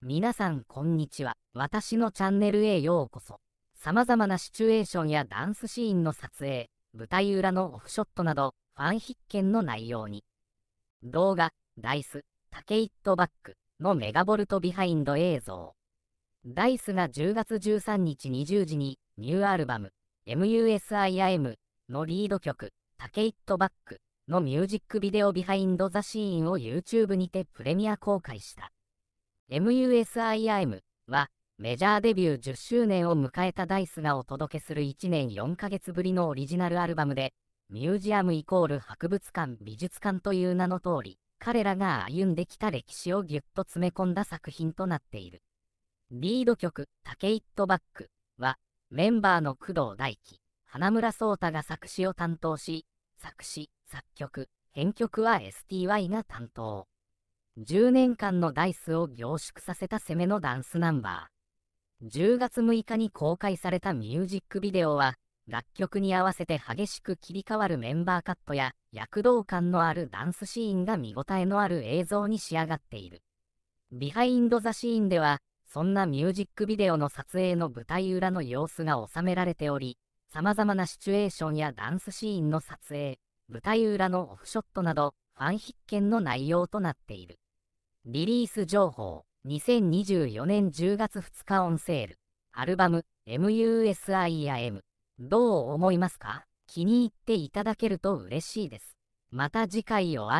皆さんこんにちは。私のチャンネルへようこそ。様々なシチュエーションやダンスシーンの撮影、舞台裏のオフショットなど、ファン必見の内容に。動画、ダイス、タケイットバックのメガボルトビハインド映像。ダイスが10月13日20時に、ニューアルバム、MUSIIM のリード曲、タケイットバックのミュージックビデオビハインドザシーンを YouTube にてプレミア公開した。MUSIM はメジャーデビュー10周年を迎えたダイスがお届けする1年4ヶ月ぶりのオリジナルアルバムで、ミュージアムイコール博物館美術館という名の通り、彼らが歩んできた歴史をぎゅっと詰め込んだ作品となっている。リード曲「タケイットバック」はメンバーの工藤大輝、花村聡太が作詞を担当し、作詞、作曲、編曲は STY が担当。10年間のダイスを凝縮させた攻めのダンスナンバー。10月6日に公開されたミュージックビデオは、楽曲に合わせて激しく切り替わるメンバーカットや躍動感のあるダンスシーンが見応えのある映像に仕上がっている。ビハインド・ザ・シーンでは、そんなミュージックビデオの撮影の舞台裏の様子が収められており、様々なシチュエーションやダンスシーンの撮影、舞台裏のオフショットなど、ファン必見の内容となっている。リリース情報2024年10月2日オンセールアルバム MUSIAM どう思いますか気に入っていただけると嬉しいです。また次回を